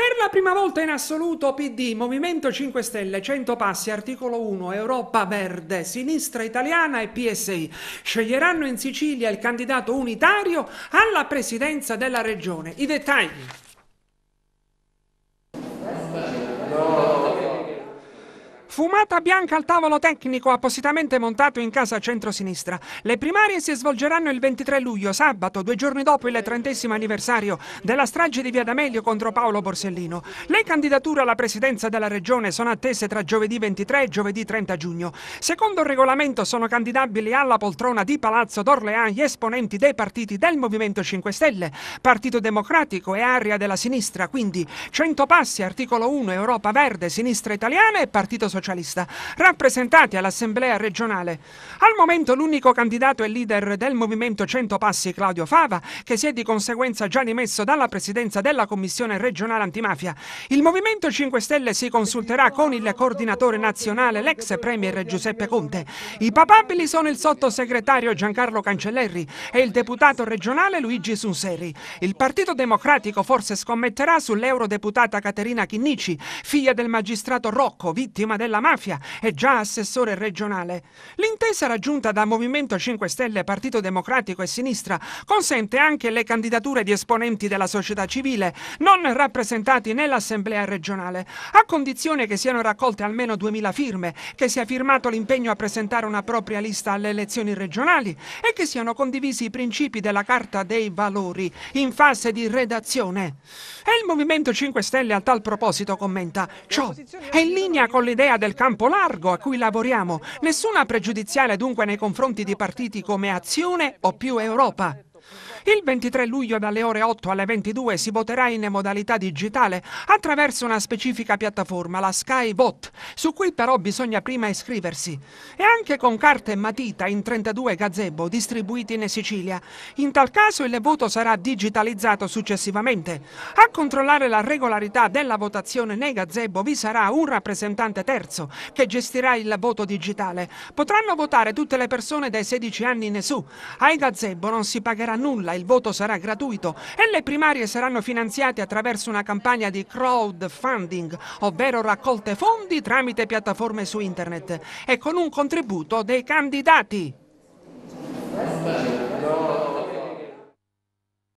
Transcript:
Per la prima volta in assoluto PD, Movimento 5 Stelle, 100 passi, articolo 1, Europa Verde, Sinistra Italiana e PSI sceglieranno in Sicilia il candidato unitario alla presidenza della regione. I dettagli. Fumata bianca al tavolo tecnico appositamente montato in casa centro-sinistra. Le primarie si svolgeranno il 23 luglio, sabato, due giorni dopo il trentesimo anniversario della strage di Via D'Amelio contro Paolo Borsellino. Le candidature alla presidenza della regione sono attese tra giovedì 23 e giovedì 30 giugno. Secondo il regolamento sono candidabili alla poltrona di Palazzo d'Orleans gli esponenti dei partiti del Movimento 5 Stelle, Partito Democratico e Area della Sinistra, quindi 100 passi, articolo 1, Europa Verde, Sinistra Italiana e Partito Socialista socialista, rappresentati all'Assemblea regionale. Al momento l'unico candidato e leader del Movimento 100 Passi, Claudio Fava, che si è di conseguenza già dimesso dalla presidenza della Commissione regionale antimafia. Il Movimento 5 Stelle si consulterà con il coordinatore nazionale, l'ex premier Giuseppe Conte. I papabili sono il sottosegretario Giancarlo Cancelleri e il deputato regionale Luigi Sunseri. Il Partito Democratico forse scommetterà sull'eurodeputata Caterina Chinnici, figlia del magistrato Rocco, vittima della alla mafia e già assessore regionale. L'intesa raggiunta da Movimento 5 Stelle, Partito Democratico e Sinistra consente anche le candidature di esponenti della società civile non rappresentati nell'Assemblea regionale, a condizione che siano raccolte almeno 2000 firme, che sia firmato l'impegno a presentare una propria lista alle elezioni regionali e che siano condivisi i principi della Carta dei Valori in fase di redazione. E il Movimento 5 Stelle a tal proposito commenta ciò è in linea con l'idea del del campo largo a cui lavoriamo. Nessuna pregiudiziale dunque nei confronti di partiti come Azione o più Europa. Il 23 luglio dalle ore 8 alle 22 si voterà in modalità digitale attraverso una specifica piattaforma, la SkyVote, su cui però bisogna prima iscriversi. E anche con carta e matita in 32 gazebo distribuiti in Sicilia. In tal caso il voto sarà digitalizzato successivamente. A controllare la regolarità della votazione nei gazebo vi sarà un rappresentante terzo che gestirà il voto digitale. Potranno votare tutte le persone dai 16 anni in su. Ai gazebo non si pagherà nulla sardegna il voto sarà gratuito e le primarie saranno finanziate attraverso una campagna di crowdfunding, ovvero raccolte fondi tramite piattaforme su internet e con un contributo dei candidati.